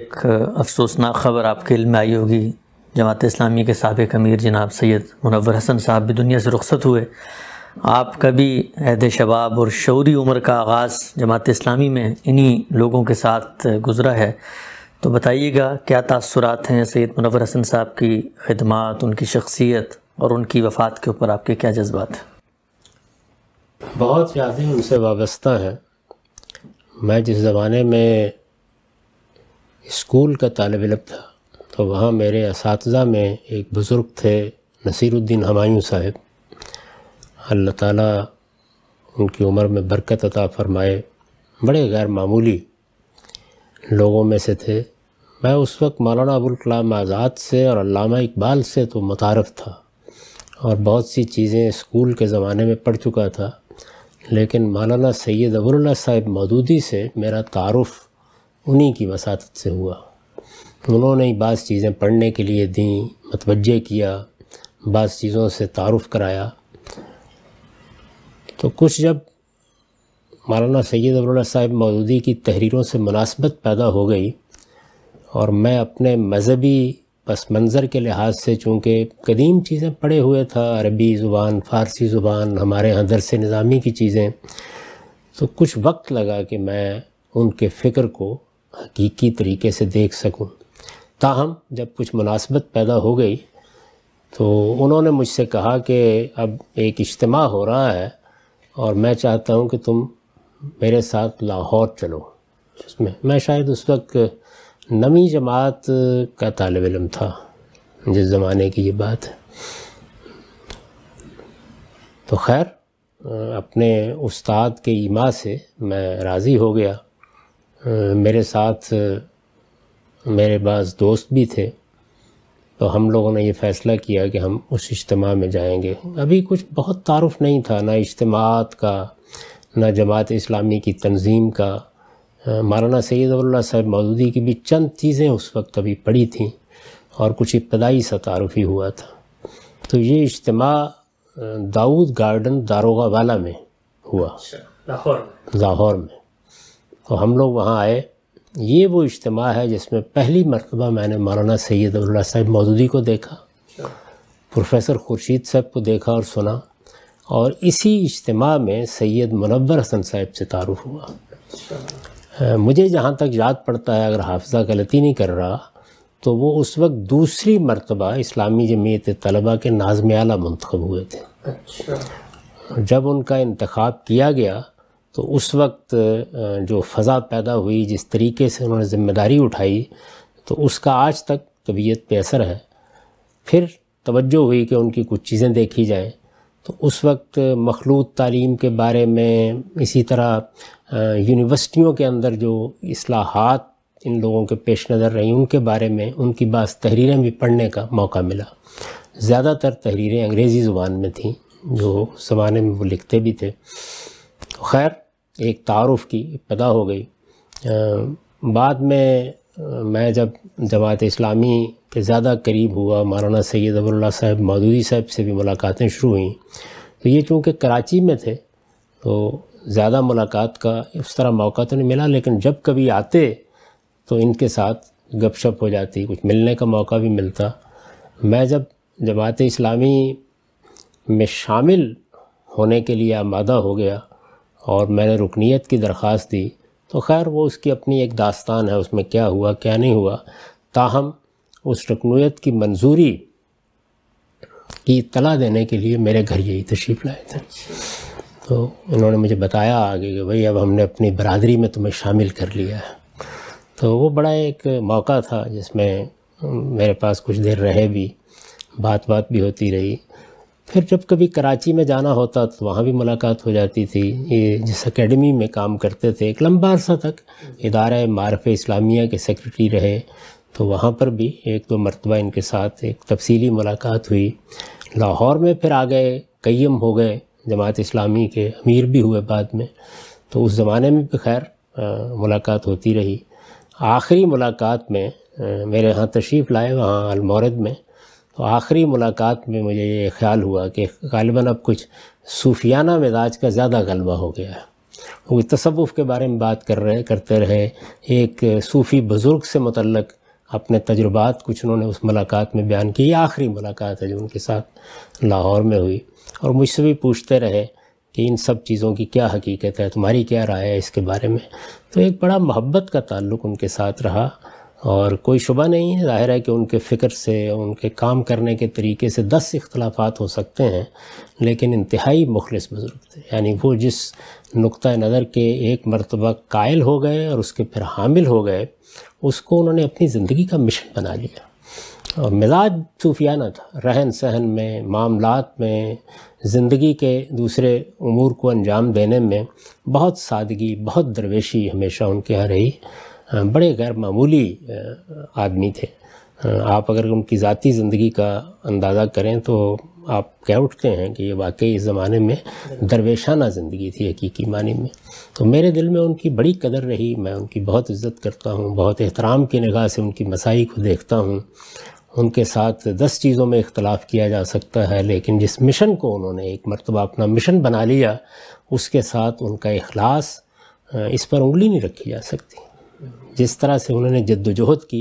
एक अफसोसनाक ख़बर आपके इल्म में आई होगी जमात इस्लामी के सबक अमीर जनाब सैयद मुनवर हसन साहब भी दुनिया से रुखसत हुए आपका भी अहद शबाब और शौरी उम्र का आगाज़ जमात इस्लामी में इन्हीं लोगों के साथ गुज़रा है तो बताइएगा क्या तसरात हैं सैद मुनवर हसन साहब की खदमात उनकी शख्सियत और उनकी वफ़ात के ऊपर आपके क्या जज्बात हैं बहुत यादें उनसे वाबस्ता हैं मैं जिस ज़माने में स्कूल का तालब इलम था तो वहाँ मेरे इस में एक बुज़ुर्ग थे नसीरुद्दीन हमायूं साहब अल्लाह ताला उनकी उम्र में बरकत अता फरमाए बड़े गैर मामूली लोगों में से थे मैं उस वक्त मौलाना अबुल कलाम आज़ाद से और अलामा इकबाल से तो मुतारफ़ था और बहुत सी चीज़ें स्कूल के ज़माने में पढ़ चुका था लेकिन मौलाना सैद अबुल्ला साहिब मदूदी से मेरा तारफ़ उन्हीं की वसात से हुआ उन्होंने ही बाज़ चीज़ें पढ़ने के लिए दीं मतवजह किया बाज़ चीज़ों से तारुफ़ कराया तो कुछ जब मौलाना सैद अबरुल्ला साहब मौदूदी की तहरीरों से मुनासबत पैदा हो गई और मैं अपने मज़हबी पस मंज़र के लिहाज से चूँकि कदीम चीज़ें पढ़े हुए था अरबी ज़ुबान फ़ारसी ज़ुबान हमारे यहाँ दरस निज़ामी की चीज़ें तो कुछ वक्त लगा कि मैं उनके फ़िक्र को हकीकी तरीके से देख सकूं। ताहम जब कुछ मुनासबत पैदा हो गई तो उन्होंने मुझसे कहा कि अब एक इज्तम हो रहा है और मैं चाहता हूँ कि तुम मेरे साथ लाहौर चलो उसमें मैं शायद उस वक्त नवी जमात का तालब इलम था जिस ज़माने की ये बात है तो खैर अपने उस्ताद के ईमा से मैं राज़ी हो गया मेरे साथ मेरे पास दोस्त भी थे तो हम लोगों ने ये फ़ैसला किया कि हम उस इज्तम में जाएंगे अभी कुछ बहुत तारफ़ नहीं था ना इज्तमात का ना जमात इस्लामी की तंजीम का मौलाना सैद साहब मौजूदी की भी चंद चीज़ें उस वक्त अभी पड़ी थीं और कुछ इब्तदाई सा तारफ़ ही हुआ था तो ये इज्तम दाऊद गार्डन दारोगा वाला में हुआ अच्छा, लाहौर में तो हम लोग वहाँ आए ये वो इज्तम है जिसमें पहली मरतबा मैंने मौलाना सैद साहब मौजूदी को देखा अच्छा। प्रोफेसर खुर्शीद साहब को देखा और सुना और इसी इज्तम में सैयद मुनवर हसन साहब से तारुफ हुआ अच्छा। मुझे जहाँ तक याद पड़ता है अगर हाफजा गलती नहीं कर रहा तो वो उस वक्त दूसरी मरतबा इस्लामी जमीत तलबा के नाजम आला मंतखब हुए थे अच्छा। जब उनका इंतखब किया गया तो उस वक्त जो फ़ज़ा पैदा हुई जिस तरीके से उन्होंने ज़िम्मेदारी उठाई तो उसका आज तक तबीयत पे असर है फिर तवज्जो हुई कि उनकी कुछ चीज़ें देखी जाएं तो उस वक्त मखलूत तालीम के बारे में इसी तरह यूनिवर्सिटियों के अंदर जो असलाहत इन लोगों के पेश नज़र रही उनके बारे में उनकी बास तहरीरें भी पढ़ने का मौका मिला ज़्यादातर तहरीरें अंग्रेज़ी ज़ुबान में थीं जो ज़माने में वो लिखते भी थे तो खैर एक तारफ़ की पैदा हो गई बाद में मैं जब जमात इस्लामी के ज़्यादा करीब हुआ मौलाना सैद अबरुल्ला साहब मदूदी साहब से भी मुलाकातें शुरू हुई तो ये चूँकि कराची में थे तो ज़्यादा मुलाकात का इस तरह मौका तो नहीं मिला लेकिन जब कभी आते तो इनके साथ गपशप हो जाती कुछ मिलने का मौका भी मिलता मैं जब जमात इस्लामी में शामिल होने के लिए आमादा हो गया और मैंने रुकनीत की दरख्वास्त दी तो खैर वो उसकी अपनी एक दास्तान है उसमें क्या हुआ क्या नहीं हुआ ताहम उस रुकनीत की मंजूरी की इतला देने के लिए मेरे घर यही तशरीफ़ लाए थे तो उन्होंने मुझे बताया आगे कि भाई अब हमने अपनी बरदरी में तुम्हें शामिल कर लिया है तो वो बड़ा एक मौका था जिसमें मेरे पास कुछ देर रहे भी बात बात भी होती रही फिर जब कभी कराची में जाना होता तो वहाँ भी मुलाकात हो जाती थी ये जिस एकेडमी में काम करते थे एक लंबा अरसा तक इदारा मारफ इस्लामिया के सेक्रेटरी रहे तो वहाँ पर भी एक दो मरतबा इनके साथ एक तफसीली मुलाकात हुई लाहौर में फिर आ गए कईम हो गए जमात इस्लामी के अमीर भी हुए बाद में तो उस ज़माने में भी खैर मुलाकात होती रही आखिरी मुलाकात में आ, मेरे यहाँ तशरीफ़ लाए वहाँ अलमौरद में तो आखिरी मुलाकात में मुझे ये ख्याल हुआ कि गालिबा अब कुछ सूफियाना मिजाज का ज़्यादा गलबा हो गया है वो तसवुफ़ के बारे में बात कर रहे करते रहे एक सूफ़ी बुज़ुर्ग से मतलब अपने तजुर्बात कुछ उन्होंने उस मुलाकात में बयान की ये आखिरी मुलाकात है जो उनके साथ लाहौर में हुई और मुझसे भी पूछते रहे कि इन सब चीज़ों की क्या हकीकत है तुम्हारी क्या राय है इसके बारे में तो एक बड़ा मोहब्बत का ताल्लुक़ उनके साथ रहा और कोई शुबा नहीं है ज़ाहिर है कि उनके फ़िक्र से उनके काम करने के तरीके से दस इख्लाफात हो सकते हैं लेकिन इंतहाई मुखलस बुज़ुर्ग थे यानी वो जिस नुक़ नज़र के एक मरतबा कायल हो गए और उसके फिर हामिल हो गए उसको उन्होंने अपनी ज़िंदगी का मिशन बना लिया और मिजाज सूफियाना था रहन सहन में मामलात में ज़िंदगी के दूसरे अमूर को अंजाम देने में बहुत सादगी बहुत दरवेशी हमेशा उनके यहाँ रही बड़े गैर मामूली आदमी थे आप अगर उनकी ज़ाती ज़िंदगी का अंदाज़ा करें तो आप कह उठते हैं कि ये वाकई इस ज़माने में दरवेशाना ज़िंदगी थी हकीकी मानी में तो मेरे दिल में उनकी बड़ी कदर रही मैं उनकी बहुत इज़्ज़त करता हूँ बहुत एहतराम की निगाह से उनकी मसाई को देखता हूँ उनके साथ दस चीज़ों में इख्तलाफ किया जा सकता है लेकिन जिस मिशन को उन्होंने एक मरतबा अपना मिशन बना लिया उसके साथ उनका अखलास इस पर उंगली नहीं रखी जा सकती जिस तरह से उन्होंने जद्दोजहद की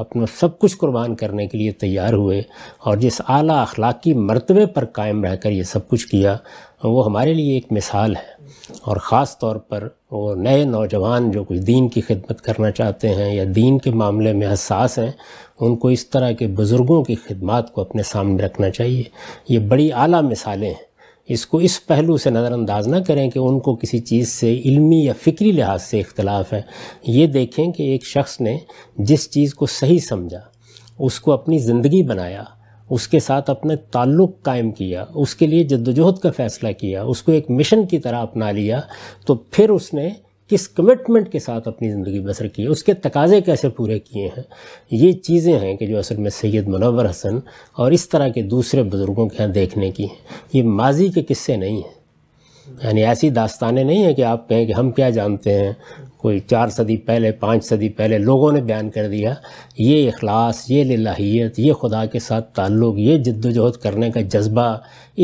अपना सब कुछ कुर्बान करने के लिए तैयार हुए और जिस आला अखलाक़ी मरतबे पर कायम रहकर ये सब कुछ किया वो हमारे लिए एक मिसाल है और ख़ास तौर पर वो नए नौजवान जो कुछ दीन की खिदमत करना चाहते हैं या दीन के मामले में हसास हैं उनको इस तरह के बुज़ुर्गों की खिदमत को अपने सामने रखना चाहिए ये बड़ी आला मिसालें हैं इसको इस पहलू से नज़रअंदाज ना करें कि उनको किसी चीज़ से इल्मी या फ़िक्री लिहाज से इख्तलाफ है ये देखें कि एक शख्स ने जिस चीज़ को सही समझा उसको अपनी ज़िंदगी बनाया उसके साथ अपने ताल्लुक़ कायम किया उसके लिए जद्दोजहद का फ़ैसला किया उसको एक मिशन की तरह अपना लिया तो फिर उसने किस कमिटमेंट के साथ अपनी ज़िंदगी बसर की है उसके तकाजे कैसे पूरे किए हैं ये चीज़ें हैं कि जो असल में सैयद मनवर हसन और इस तरह के दूसरे बुज़ुर्गों के यहाँ देखने की हैं ये माजी के किस्से नहीं हैं यानी ऐसी दास्तानें नहीं है कि आप कहें कि हम क्या जानते हैं कोई चार सदी पहले पाँच सदी पहले लोगों ने बयान कर दिया ये अखलास ये लाहीत ये खुदा के साथ ताल्लुक़ ये जद्दोजहद करने का जज्बा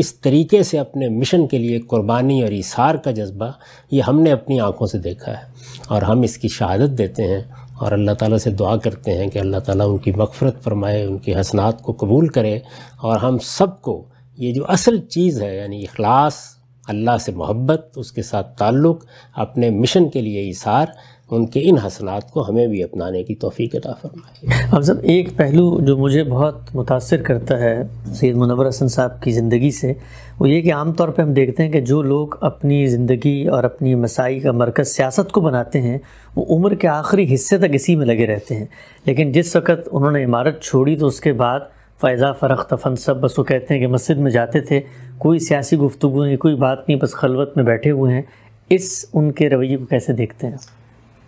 इस तरीके से अपने मिशन के लिए कुर्बानी और इसार का जज्बा ये हमने अपनी आँखों से देखा है और हम इसकी शहादत देते हैं और अल्लाह ताला से दुआ करते हैं कि अल्लाह ताला उनकी मकफरत फरमाए उनकी हसनात को कबूल करे और हम सबको ये जो असल चीज़ है यानी अखलास अल्लाह से मोहब्बत उसके साथ ताल्लुक़ अपने मिशन के लिए इशार उनके इन हसनात को हमें भी अपनाने की तोफ़ी अदा फरमाए अब सब एक पहलू जो मुझे बहुत मुतासर करता है सैद मुनवर हसन साहब की ज़िंदगी से वो ये कि आम तौर पर हम देखते हैं कि जो लोग अपनी ज़िंदगी और अपनी मसाई का मरकज़ सियासत को बनाते हैं वो उम्र के आखिरी हिस्से तक इसी में लगे रहते हैं लेकिन जिस वक्त उन्होंने इमारत छोड़ी तो उसके बाद फ़ैज़ा फ़रख्त सब बस वो कहते हैं कि मस्जिद में जाते थे कोई सियासी गुफ्तु नहीं कोई बात नहीं बस खलवत में बैठे हुए हैं इस उनके रवैये को कैसे देखते हैं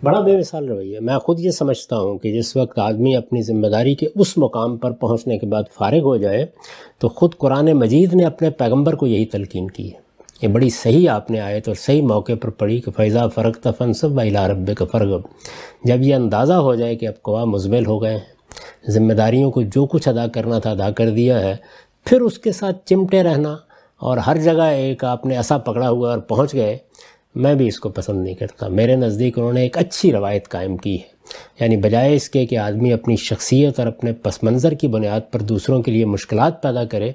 बड़ा बेमिसाल रवैया मैं ख़ुद ये समझता हूँ कि जिस वक्त आदमी अपनी ज़िम्मेदारी के उस मुकाम पर पहुँचने के बाद फारग हो जाए तो ख़ुद कुरान मजीद ने अपने पैगम्बर को यही तलकिन की है ये बड़ी सही आपने आए और सही मौके पर पढ़ी कि फ़ैज़ा फ़र्क तफनसब सब इला रब का फ़र्ग जब ये अंदाज़ा हो जाए कि अब कवा मुजमिल हो गए हैं जिम्मेदारियों को जो कुछ अदा करना था अदा कर दिया है फिर उसके साथ चिमटे रहना और हर जगह एक आपने ऐसा पकड़ा हुआ और पहुंच गए मैं भी इसको पसंद नहीं करता मेरे नज़दीक उन्होंने एक अच्छी रवायत कायम की है यानी बजाय इसके कि आदमी अपनी शख्सियत और अपने पस मंज़र की बुनियाद पर दूसरों के लिए मुश्किल पैदा करे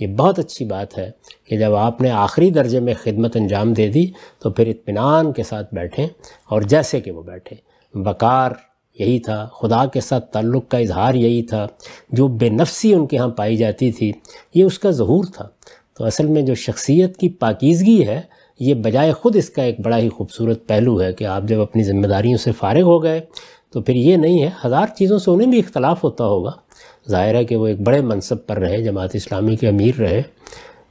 ये बहुत अच्छी बात है कि जब आपने आखिरी दर्जे में खिदमत अंजाम दे दी तो फिर इतमान के साथ बैठें और जैसे कि वो बैठें वक़ार यही था खुदा के साथ ताल्लुक़ का इजहार यही था जो बेनफसी उनके यहाँ पाई जाती थी ये उसका जहूर था तो असल में जो शख्सियत की पाकिजगी है ये बजाय ख़ुद इसका एक बड़ा ही खूबसूरत पहलू है कि आप जब अपनी ज़िम्मेदारियों से फारग हो गए तो फिर ये नहीं है हज़ार चीज़ों से उन्हें भी इख्तलाफ होता होगा ज़ाहिर है कि वो एक बड़े मनसब पर रहे जमात इस्लामी के अमीर रहे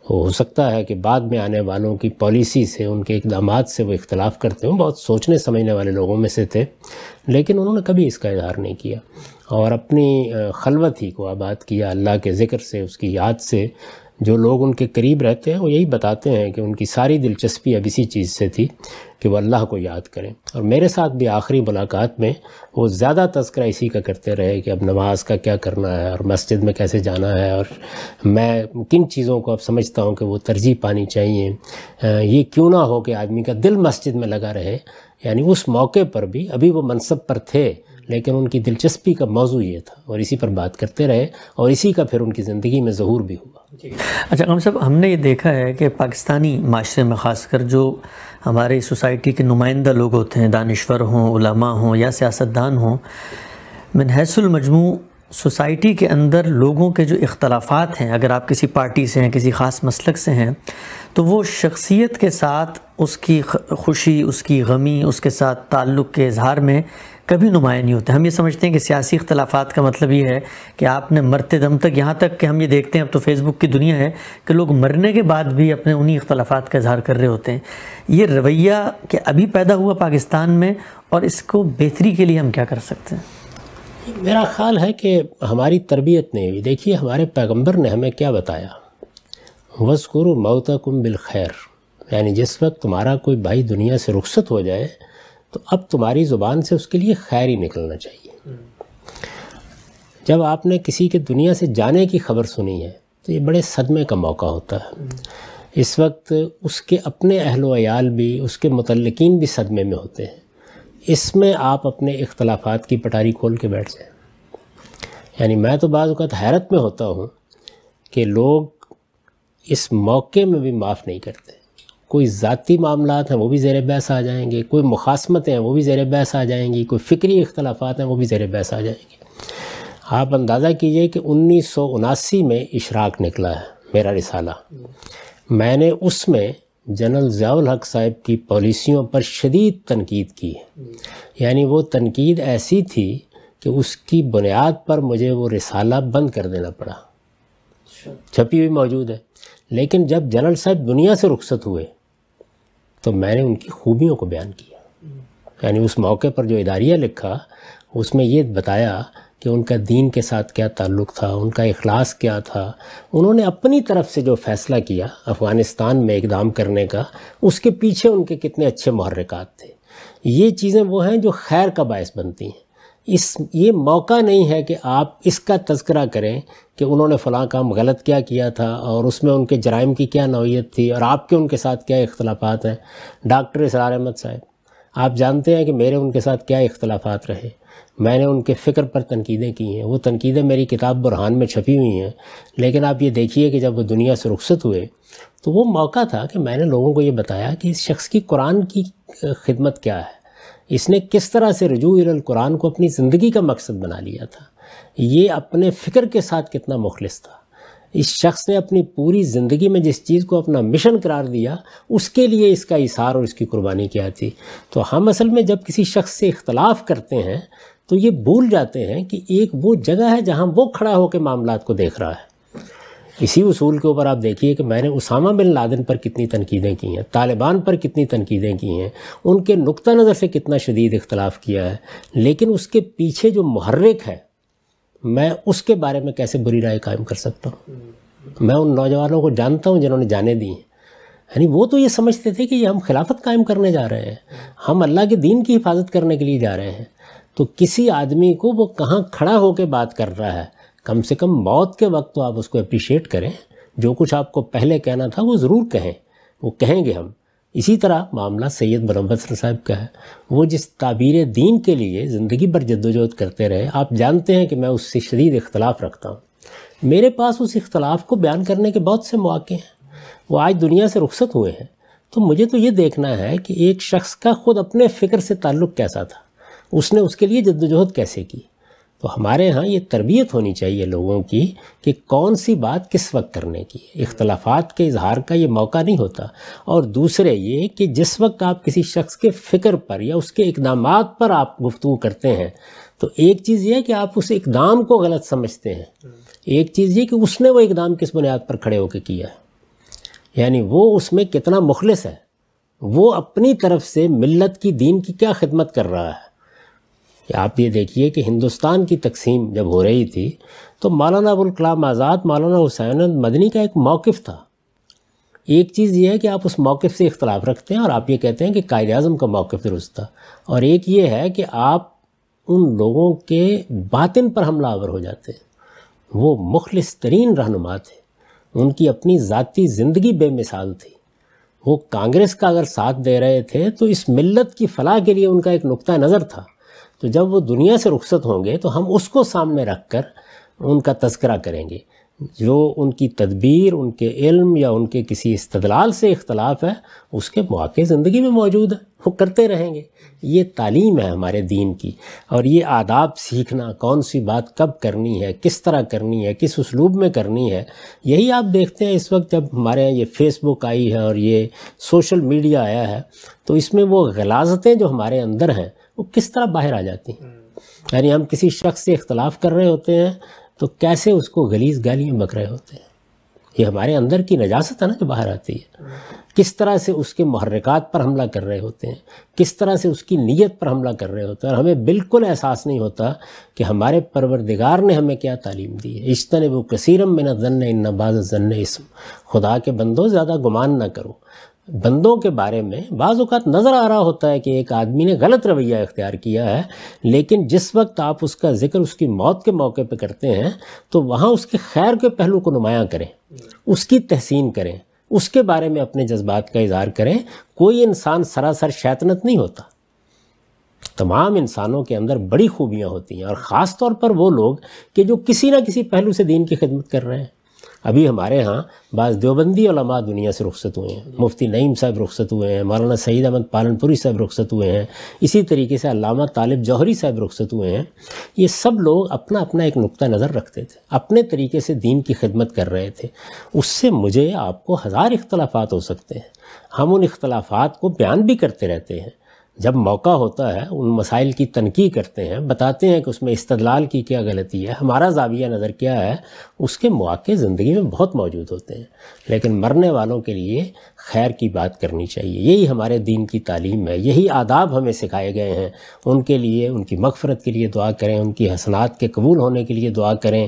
हो सकता है कि बाद में आने वालों की पॉलिसी से उनके इकदाम से वो इख्तलाफ करते हों बहुत सोचने समझने वाले लोगों में से थे लेकिन उन्होंने कभी इसका इजहार नहीं किया और अपनी खलवत ही को आबाद किया अल्लाह के ज़िक्र से उसकी याद से जो लोग उनके करीब रहते हैं वो यही बताते हैं कि उनकी सारी दिलचस्पी अब इसी चीज़ से थी कि वह अल्लाह को याद करें और मेरे साथ भी आखिरी मुलाकात में वो ज़्यादा तस्करा इसी का करते रहे कि अब नमाज का क्या करना है और मस्जिद में कैसे जाना है और मैं किन चीज़ों को अब समझता हूँ कि वो तरजीह पानी चाहिए ये क्यों ना हो कि आदमी का दिल मस्जिद में लगा रहे यानी उस मौके पर भी अभी वो मनसब पर थे लेकिन उनकी दिलचस्पी का मौजू ये था और इसी पर बात करते रहे और इसी का फिर उनकी ज़िंदगी में ज़हूर भी हुआ अच्छा हम साहब हमने ये देखा है कि पाकिस्तानी माशरे में ख़ासकर जो हमारे सोसाइटी के नुमाइंदा लोग होते हैं दानश्वर हों हों या सियासतदान हों मनहसल मजमू सोसाइटी के अंदर लोगों के जो इख्तलाफात हैं अगर आप किसी पार्टी से हैं किसी ख़ास मसलक से हैं तो वो शख्सियत के साथ उसकी खुशी उसकी गमी उसके साथ ताल्लुक़ के इजहार में कभी नुमाया नहीं होता हम ये समझते हैं कि सियासी इख्तलाफात का मतलब ये है कि आपने मरते दम तक यहाँ तक कि हम ये देखते हैं अब तो फेसबुक की दुनिया है कि लोग मरने के बाद भी अपने उन्हीं इख्तलाफात का इजहार कर रहे होते हैं ये रवैया कि अभी पैदा हुआ पाकिस्तान में और इसको बेहतरी के लिए हम क्या कर सकते हैं मेरा ख़्याल है कि हमारी तरबियत नहीं हुई देखिए हमारे पैगंबर ने हमें क्या बताया कुम बिल खैर यानी जिस वक्त तुम्हारा कोई भाई दुनिया से रुखसत हो जाए तो अब तुम्हारी ज़ुबान से उसके लिए खैर ही निकलना चाहिए जब आपने किसी के दुनिया से जाने की खबर सुनी है तो ये बड़े सदमे का मौका होता है इस वक्त उसके अपने अहलोयाल भी उसके मतलकिन भी सदमे में होते हैं इसमें आप अपने इख्तलाफात की पटारी खोल के बैठ जाएं यानी मैं तो बाज़ हैरत में होता हूँ कि लोग इस मौके में भी माफ़ नहीं करते कोई ज़ाती मामला हैं वो भी जेर बहस आ जाएंगे कोई मुखासमतें हैं वो भी जेर बहस आ जाएंगी कोई फ़िक्री इख्तलाफात हैं वो भी जेर बहस आ जाएंगे आप अंदाज़ा कीजिए कि उन्नीस सौ उनासी में इशराक निकला है मेरा रिसाला मैंने उसमें जनरल ज़ियाउल हक साहब की पॉलिसियों पर शदीद तनकीद की है यानी वो तनकीद ऐसी थी कि उसकी बुनियाद पर मुझे वो रिसाला बंद कर देना पड़ा अच्छा। छपी हुई मौजूद है लेकिन जब जनरल साहब दुनिया से रुखसत हुए तो मैंने उनकी खूबियों को बयान किया हम्म। यानी उस मौके पर जो इदारिया लिखा उसमें ये बताया कि उनका दीन के साथ क्या ताल्लुक़ था उनका अखलास क्या था उन्होंने अपनी तरफ से जो फ़ैसला किया अफ़गानिस्तान में इकदाम करने का उसके पीछे उनके कितने अच्छे महरक थे ये चीज़ें वो हैं जो खैर का बायस बनती हैं इस ये मौका नहीं है कि आप इसका तस्करा करें कि उन्होंने फ़लाँ काम गलत क्या किया था और उसमें उनके जराइम की क्या नौीयत थी और आपके उनके साथ क्या इख्तलाफात हैं डॉक्टर इसरार अहमद साहब आप जानते हैं कि मेरे उनके साथ क्या इख्तलाफात रहे मैंने उनके फ़िक्र पर तनकीदें की हैं वो तनकीदें मेरी किताब बुरहान में छपी हुई हैं लेकिन आप ये देखिए कि जब वो दुनिया से रुखसत हुए तो वो मौका था कि मैंने लोगों को ये बताया कि इस शख्स की कुरान की खिदमत क्या है इसने किस तरह से रजू कुरान को अपनी ज़िंदगी का मकसद बना लिया था ये अपने फ़िक्र के साथ कितना मुखलस था इस शख्स ने अपनी पूरी ज़िंदगी में जिस चीज़ को अपना मिशन करार दिया उसके लिए इसका इशार और इसकी कुर्बानी क्या थी तो हम असल में जब किसी शख्स से इख्तलाफ करते हैं तो ये भूल जाते हैं कि एक वो जगह है जहाँ वो खड़ा होकर मामला को देख रहा है इसी उसूल के ऊपर आप देखिए कि मैंने उसामा बिन लादन पर कितनी तनकीदें की हैं तालिबान पर कितनी तनकीदें की हैं उनके नुक़ नज़र से कितना शदीद इख्तलाफ़ किया है लेकिन उसके पीछे जो महर्रिक है मैं उसके बारे में कैसे बुरी राय कायम कर सकता हूँ मैं उन नौजवानों को जानता हूँ जिन्होंने जाने दी हैं यानी वो तो ये समझते थे कि ये हम खिलाफत कायम करने जा रहे हैं हम अल्लाह के दीन की हिफाजत करने के लिए जा रहे हैं तो किसी आदमी को वो कहाँ खड़ा होकर बात कर रहा है कम से कम मौत के वक्त तो आप उसको अप्रिशिएट करें जो कुछ आपको पहले कहना था वो ज़रूर कहें वो कहेंगे हम इसी तरह मामला सैयद बनम्बसर साहब का है वो जिस ताबीर दीन के लिए ज़िंदगी भर जद्दोजहद करते रहे आप जानते हैं कि मैं उससे शदीद इख्तलाफ रखता हूँ मेरे पास उस इख्तलाफ को बयान करने के बहुत से मौक़े हैं वो आज दुनिया से रुखसत हुए हैं तो मुझे तो ये देखना है कि एक शख्स का ख़ुद अपने फ़िक्र से ताल्लुक़ कैसा था उसने उसके लिए जद्दोजहद कैसे की तो हमारे यहाँ ये तरबियत होनी चाहिए लोगों की कि कौन सी बात किस वक्त करने की इख्तलाफात के इजहार का ये मौका नहीं होता और दूसरे ये कि जिस वक्त आप किसी शख्स के फ़िक्र पर या उसके इकदाम पर आप गुफ्तु करते हैं तो एक चीज़ यह कि आप उस इकदाम को गलत समझते हैं एक चीज़ ये कि उसने वो इकदाम किस बुनियाद पर खड़े होकर किया है यानी वो उसमें कितना मुखलस है वो अपनी तरफ से मिलत की दीन की क्या खिदमत कर रहा है आप ये देखिए कि हिंदुस्तान की तकसीम जब हो रही थी तो मौलाना अबुलकलाम आज़ाद मौलाना हुसैन मदनी का एक मौक़ था एक चीज़ ये है कि आप उस मौक़ से इख्तलाफ रखते हैं और आप ये कहते हैं कि कायद अजम का मौक़ दुरुस्त था और एक ये है कि आप उन लोगों के बातिन पर हमला आवर हो जाते हैं वो मुखलस तरीन रहनुमा थे उनकी अपनी ज़ाती ज़िंदगी बेमिसाल थी वो कांग्रेस का अगर साथ दे रहे थे तो इस मिलत की फ़लाह के लिए उनका एक नुक़ नज़र था तो जब वो दुनिया से रुखसत होंगे तो हम उसको सामने रख कर उनका तस्करा करेंगे जो उनकी तदबीर उनके इल्म या उनके किसी इस्तलाल से इख्तलाफ है उसके मौके ज़िंदगी में मौजूद है वो करते रहेंगे ये तालीम है हमारे दीन की और ये आदाब सीखना कौन सी बात कब करनी है किस तरह करनी है किस उसलूब में करनी है यही आप देखते हैं इस वक्त जब हमारे यहाँ ये फेसबुक आई है और ये सोशल मीडिया आया है तो इसमें वो गलाजतें जो हमारे अंदर हैं वो किस तरह बाहर आ जाती हैं हम्म। यानी हम किसी शख्स से इख्तलाफ कर रहे होते हैं तो कैसे उसको गलीज गालियाँ बक रहे होते हैं ये हमारे अंदर की नजास्त है ना जो बाहर आती है हम्म। किस तरह से उसके महरक़ात पर हमला कर रहे होते हैं किस तरह से उसकी नीयत पर हमला कर रहे होते हैं और हमें बिल्कुल एहसास नहीं होता कि हमारे परवरदिगार ने हमें क्या तालीम दी है इश्तन वो कसरम न जन्न इन बाज़ जन्न इसम खुदा के बंदो ज़्यादा गुमान ना करो बंदों के बारे में बाज़ात नज़र आ रहा होता है कि एक आदमी ने गलत रवैया इख्तियार किया है लेकिन जिस वक्त आप उसका ज़िक्र उसकी मौत के मौके पर करते हैं तो वहाँ उसके खैर के पहलू को नुमाया करें उसकी तहसीन करें उसके बारे में अपने जज्बात का इजहार करें कोई इंसान सरासर शैतनत नहीं होता तमाम इंसानों के अंदर बड़ी खूबियाँ होती हैं और ख़ास तौर पर वो लोग कि जो किसी ना किसी पहलू से दीन की खिदमत कर रहे हैं अभी हमारे यहाँ बाज़ देवबंदी लमा दुनिया से रुखसत हुए हैं मुफ्ती नईम साहब रुखसत हुए हैं मौलाना सईद अहमद पालनपुरी साहब रुखसत हुए हैं इसी तरीके से अलामा तालिब जौहरी साहब रुखसत हुए हैं ये सब लोग अपना अपना एक नुक़ा नज़र रखते थे अपने तरीके से दीन की खिदमत कर रहे थे उससे मुझे आपको हज़ार इख्तलाफ हो सकते हैं हम उन इख्तलाफ को बयान भी करते रहते हैं जब मौका होता है उन मसाइल की तनकी करते हैं बताते हैं कि उसमें इस्तलाल की क्या गलती है हमारा जाविया नज़र क्या है उसके मौके ज़िंदगी में बहुत मौजूद होते हैं लेकिन मरने वालों के लिए खैर की बात करनी चाहिए यही हमारे दीन की तालीम है यही आदाब हमें सिखाए गए हैं उनके लिए उनकी मकफरत के लिए दुआ करें उनकी हसनात के कबूल होने के लिए दुआ करें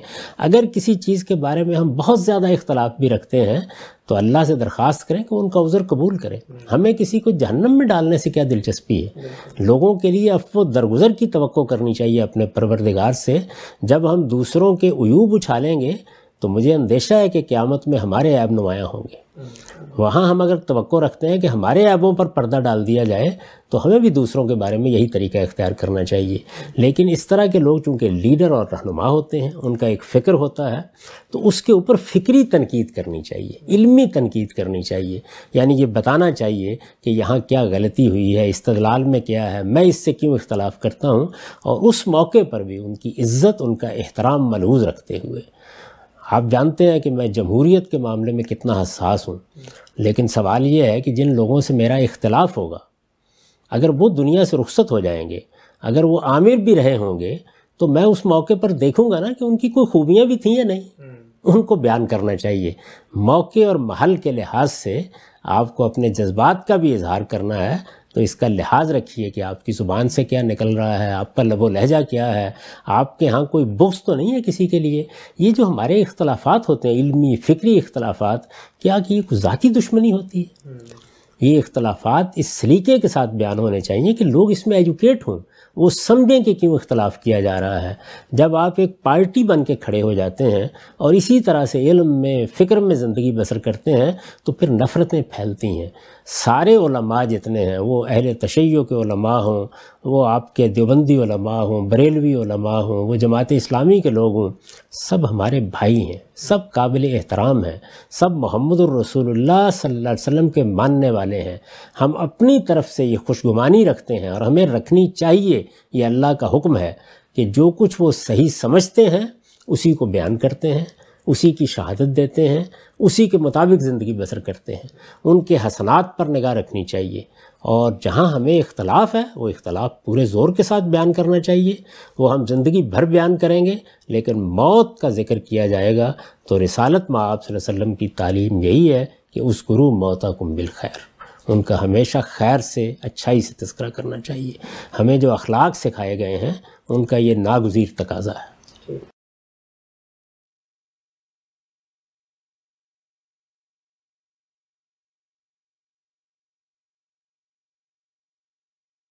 अगर किसी चीज़ के बारे में हम बहुत ज़्यादा इख्तलाफ भी रखते हैं तो अल्लाह से दरख्वास्त करें कि उनका उज़र कबूल करें हमें किसी को जहन्नम में डालने से क्या दिलचस्पी है लोगों के लिए अफो दरगुजर की तवक्को करनी चाहिए अपने परवरदिगार से जब हम दूसरों के अयूब उछालेंगे तो मुझे अंदेशा है कि क़्यामत में हमारे ऐब नुमायाँ होंगे वहाँ हम अगर तो रखते हैं कि हमारे ऐबों पर पर्दा डाल दिया जाए तो हमें भी दूसरों के बारे में यही तरीका इख्तियार करना चाहिए लेकिन इस तरह के लोग चूँकि लीडर और रहनुमा होते हैं उनका एक फ़िक्र होता है तो उसके ऊपर फ़िक्री तनकीद करनी चाहिए इल्मी तनकीद करनी चाहिए यानी ये बताना चाहिए कि यहाँ क्या गलती हुई है इस्तलाल में क्या है मैं इससे क्यों इख्तलाफ़ करता हूँ और उस मौके पर भी उनकी इज़्ज़त उनका एहतराम मलूज रखते हुए आप जानते हैं कि मैं जमहूरीत के मामले में कितना हसास हूँ लेकिन सवाल ये है कि जिन लोगों से मेरा इख्तलाफ होगा अगर वो दुनिया से रुख्सत हो जाएंगे अगर वो आमिर भी रहे होंगे तो मैं उस मौके पर देखूंगा ना कि उनकी कोई खूबियाँ भी थी या नहीं हम्म। उनको बयान करना चाहिए मौके और महल के लिहाज से आपको अपने जज्बात का भी इजहार करना है तो इसका लिहाज रखिए कि आपकी ज़ुबान से क्या निकल रहा है आपका लबो लहजा क्या है आपके यहाँ कोई बुक्स तो नहीं है किसी के लिए ये जो हमारे इख्तलाफात होते हैं इल्मी फ़िक्री इख्तलाफात क्या कि एक ज़ाती दुश्मनी होती है ये इख्तलाफात इस सलीके के साथ बयान होने चाहिए कि लोग इसमें एजुकेट हों वो समझें कि क्यों इख्तलाफ किया जा रहा है जब आप एक पार्टी बन के खड़े हो जाते हैं और इसी तरह से इल्म में फ़िक्र में ज़िंदगी बसर करते हैं तो फिर नफ़रतें फैलती हैं सारे जितने हैं वो अहल तशैयों के हों वो आपके देवबंदी ओलमा हों बरेलवी ओलमा हों वो जमात इस्लामी के लोग हों सब हमारे भाई हैं सब काबिल एहतराम हैं सब मोहम्मद रसूलुल्लाह सल्लल्लाहु अलैहि वसल्लम के मानने वाले हैं हम अपनी तरफ से ये खुशगुमानी रखते हैं और हमें रखनी चाहिए ये अल्लाह का हुक्म है कि जो कुछ वो सही समझते हैं उसी को बयान करते हैं उसी की शहादत देते हैं उसी के मुताबिक ज़िंदगी बसर करते हैं उनके हसनात पर निगाह रखनी चाहिए और जहाँ हमें इख्तलाफ है वो इख्तलाफ पूरे ज़ोर के साथ बयान करना चाहिए वो हम ज़िंदगी भर बयान करेंगे लेकिन मौत का जिक्र किया जाएगा तो रिसालत माँ वसल्लम की तालीम यही है कि उस गुरु मौता को बिल खैर उनका हमेशा खैर से अच्छाई से तस्करा करना चाहिए हमें जो अखलाक सिखाए गए हैं उनका ये नागजीर तकाजा है